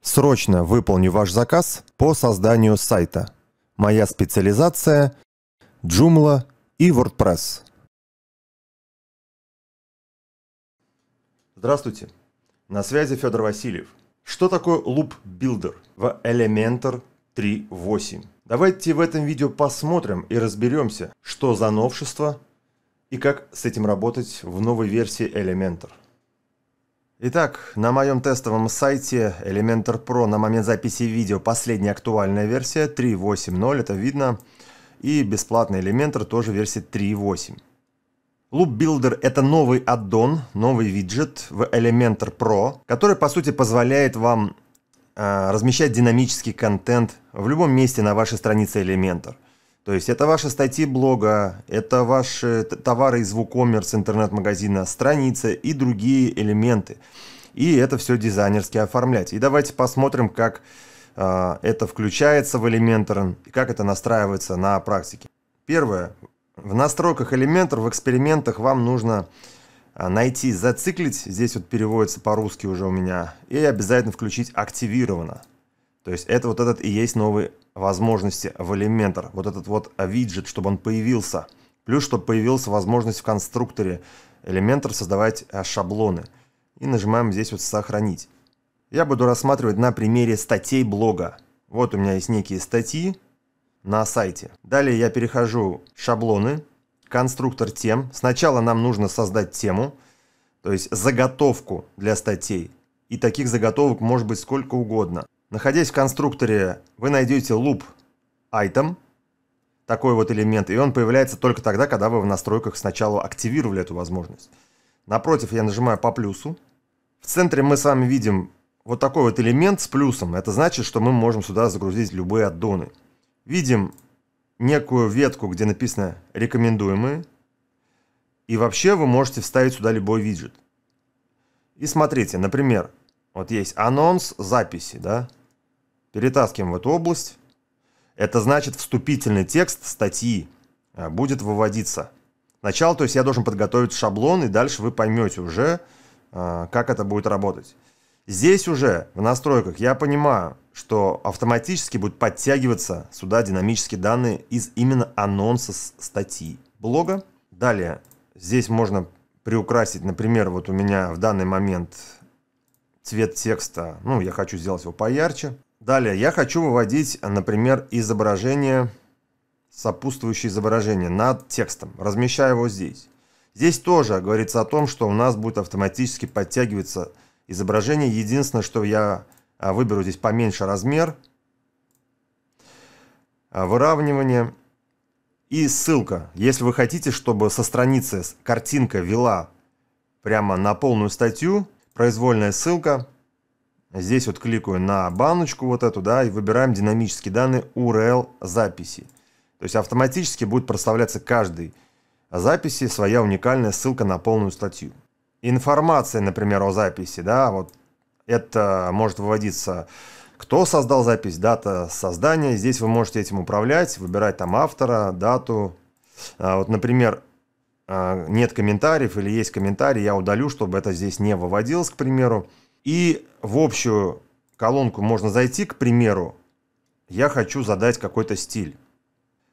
Срочно выполню ваш заказ по созданию сайта. Моя специализация – Joomla и WordPress. Здравствуйте, на связи Федор Васильев. Что такое Loop Builder в Elementor 3.8? Давайте в этом видео посмотрим и разберемся, что за новшество и как с этим работать в новой версии Elementor. Итак, на моем тестовом сайте Elementor Pro на момент записи видео последняя актуальная версия 3.8.0, это видно, и бесплатный Elementor тоже версия 3.8. Loop Builder — это новый аддон, новый виджет в Elementor Pro, который, по сути, позволяет вам э, размещать динамический контент в любом месте на вашей странице Elementor — то есть это ваши статьи блога, это ваши товары из WooCommerce, интернет-магазина, страница и другие элементы. И это все дизайнерски оформлять. И давайте посмотрим, как э, это включается в Elementor и как это настраивается на практике. Первое. В настройках Elementor, в экспериментах вам нужно а, найти «Зациклить», здесь вот переводится по-русски уже у меня, и обязательно включить «Активировано». То есть это вот этот и есть новый возможности в Elementor. Вот этот вот виджет, чтобы он появился. Плюс, чтобы появилась возможность в конструкторе Elementor создавать э, шаблоны. И нажимаем здесь вот «Сохранить». Я буду рассматривать на примере статей блога. Вот у меня есть некие статьи на сайте. Далее я перехожу «Шаблоны», «Конструктор тем». Сначала нам нужно создать тему, то есть заготовку для статей. И таких заготовок может быть сколько угодно. Находясь в конструкторе, вы найдете loop item, такой вот элемент, и он появляется только тогда, когда вы в настройках сначала активировали эту возможность. Напротив я нажимаю по плюсу. В центре мы с вами видим вот такой вот элемент с плюсом. Это значит, что мы можем сюда загрузить любые аддоны. Видим некую ветку, где написано «рекомендуемые». И вообще вы можете вставить сюда любой виджет. И смотрите, например, вот есть анонс записи, да? перетаскиваем в эту область. Это значит, вступительный текст статьи э, будет выводиться. Начало, то есть я должен подготовить шаблон, и дальше вы поймете уже, э, как это будет работать. Здесь уже в настройках я понимаю, что автоматически будут подтягиваться сюда динамические данные из именно анонса статьи блога. Далее здесь можно приукрасить, например, вот у меня в данный момент цвет текста, ну, я хочу сделать его поярче. Далее, я хочу выводить, например, изображение, сопутствующее изображение над текстом. Размещаю его здесь. Здесь тоже говорится о том, что у нас будет автоматически подтягиваться изображение. Единственное, что я а, выберу здесь поменьше размер, а, выравнивание и ссылка. Если вы хотите, чтобы со страницы картинка вела прямо на полную статью, произвольная ссылка – Здесь вот кликаю на баночку вот эту, да, и выбираем динамические данные URL записи. То есть автоматически будет проставляться каждой записи своя уникальная ссылка на полную статью. Информация, например, о записи, да, вот это может выводиться, кто создал запись, дата создания. Здесь вы можете этим управлять, выбирать там автора, дату. А, вот, например, а, нет комментариев или есть комментарий, я удалю, чтобы это здесь не выводилось, к примеру. И в общую колонку можно зайти, к примеру, я хочу задать какой-то стиль.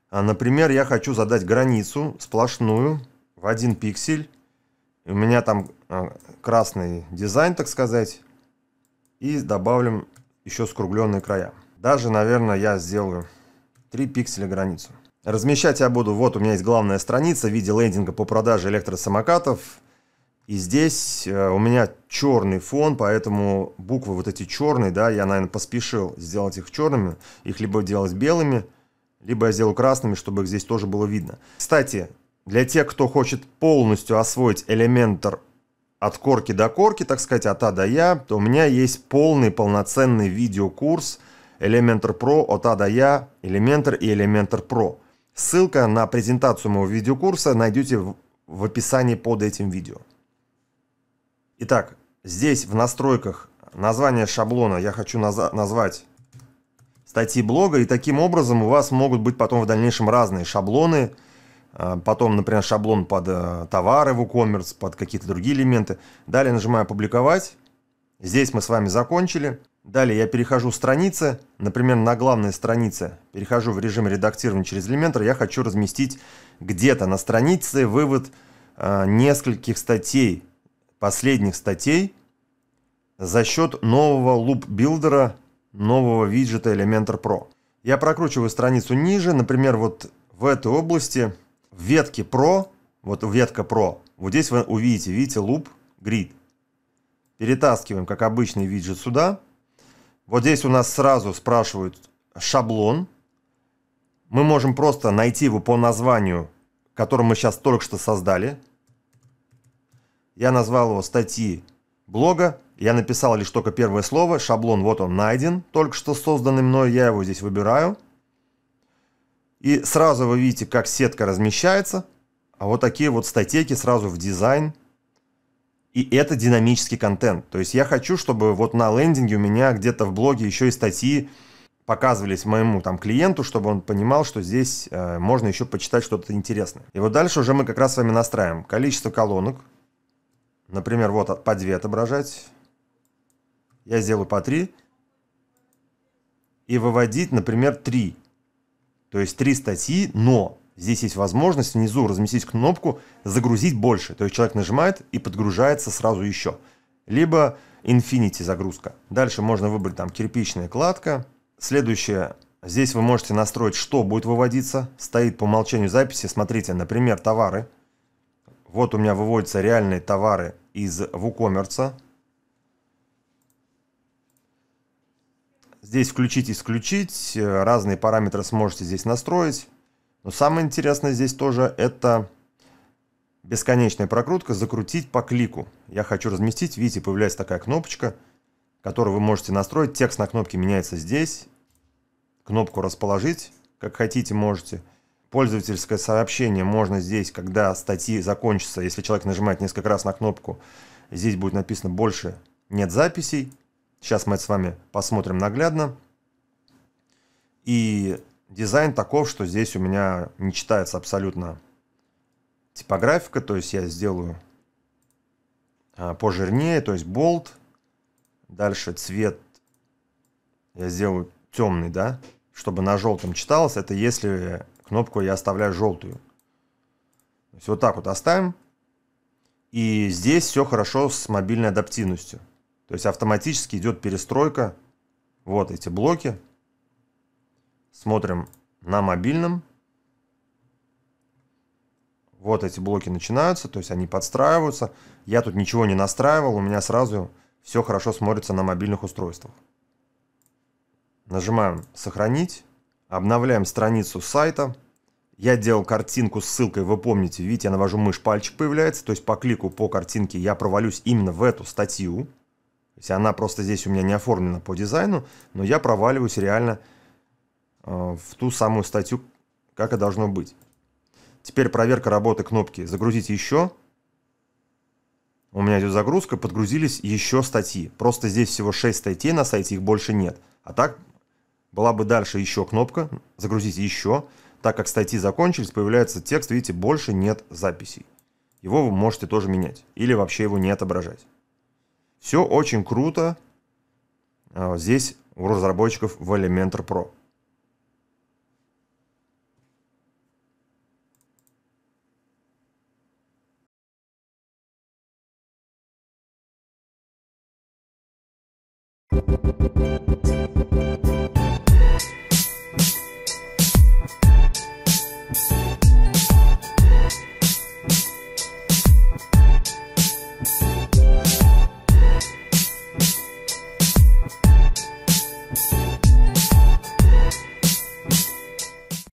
А, например, я хочу задать границу сплошную в один пиксель. У меня там а, красный дизайн, так сказать. И добавлю еще скругленные края. Даже, наверное, я сделаю 3 пикселя границу. Размещать я буду, вот у меня есть главная страница в виде лендинга по продаже электросамокатов. И здесь э, у меня черный фон, поэтому буквы вот эти черные, да, я, наверное, поспешил сделать их черными. Их либо делать белыми, либо я сделаю красными, чтобы их здесь тоже было видно. Кстати, для тех, кто хочет полностью освоить Elementor от корки до корки, так сказать, от А до Я, то у меня есть полный полноценный видеокурс Elementor Pro от А до Я, Elementor и Elementor Pro. Ссылка на презентацию моего видеокурса найдете в описании под этим видео. Итак, здесь в настройках название шаблона я хочу назвать статьи блога, и таким образом у вас могут быть потом в дальнейшем разные шаблоны, а, потом, например, шаблон под э, товары в e под какие-то другие элементы. Далее нажимаю публиковать. Здесь мы с вами закончили. Далее я перехожу в страницы, например, на главной странице, перехожу в режим редактирования через Elementor, я хочу разместить где-то на странице вывод э, нескольких статей, последних статей за счет нового луп-билдера, нового виджета Elementor Pro. Я прокручиваю страницу ниже, например, вот в этой области, в ветке Pro, вот ветка Pro, вот здесь вы увидите, видите, луп, грид. Перетаскиваем, как обычный виджет сюда. Вот здесь у нас сразу спрашивают шаблон. Мы можем просто найти его по названию, который мы сейчас только что создали. Я назвал его «Статьи блога». Я написал лишь только первое слово. Шаблон вот он найден. Только что созданный мной. Я его здесь выбираю. И сразу вы видите, как сетка размещается. А вот такие вот статейки сразу в дизайн. И это динамический контент. То есть я хочу, чтобы вот на лендинге у меня где-то в блоге еще и статьи показывались моему там клиенту, чтобы он понимал, что здесь э, можно еще почитать что-то интересное. И вот дальше уже мы как раз с вами настраиваем количество колонок, Например, вот по 2 отображать. Я сделаю по 3. И выводить, например, 3. То есть 3 статьи, но здесь есть возможность внизу разместить кнопку «Загрузить больше». То есть человек нажимает и подгружается сразу еще. Либо Infinity загрузка. Дальше можно выбрать там кирпичная кладка. Следующее. Здесь вы можете настроить, что будет выводиться. Стоит по умолчанию записи. Смотрите, например, товары – вот у меня выводятся реальные товары из WooCommerce. Здесь включить, исключить. Э, разные параметры сможете здесь настроить. Но самое интересное здесь тоже это бесконечная прокрутка «Закрутить по клику». Я хочу разместить. Видите, появляется такая кнопочка, которую вы можете настроить. Текст на кнопке меняется здесь. Кнопку «Расположить», как хотите, можете пользовательское сообщение можно здесь, когда статьи закончатся, если человек нажимает несколько раз на кнопку, здесь будет написано «больше нет записей». Сейчас мы это с вами посмотрим наглядно. И дизайн таков, что здесь у меня не читается абсолютно типографика, то есть я сделаю а, пожирнее, то есть болт. Дальше цвет я сделаю темный, да, чтобы на желтом читалось. Это если Кнопку я оставляю желтую. То есть вот так вот оставим. И здесь все хорошо с мобильной адаптивностью. То есть автоматически идет перестройка. Вот эти блоки. Смотрим на мобильном. Вот эти блоки начинаются, то есть они подстраиваются. Я тут ничего не настраивал, у меня сразу все хорошо смотрится на мобильных устройствах. Нажимаем «Сохранить». Обновляем страницу сайта. Я делал картинку с ссылкой, вы помните, видите, я навожу мышь, пальчик появляется, то есть по клику по картинке я провалюсь именно в эту статью. То есть она просто здесь у меня не оформлена по дизайну, но я проваливаюсь реально э, в ту самую статью, как и должно быть. Теперь проверка работы кнопки «Загрузить еще». У меня идет загрузка, подгрузились еще статьи. Просто здесь всего 6 статей на сайте, их больше нет. А так была бы дальше еще кнопка «Загрузить еще», так как статьи закончились, появляется текст, видите, больше нет записей. Его вы можете тоже менять или вообще его не отображать. Все очень круто а, здесь у разработчиков в Elementor Pro.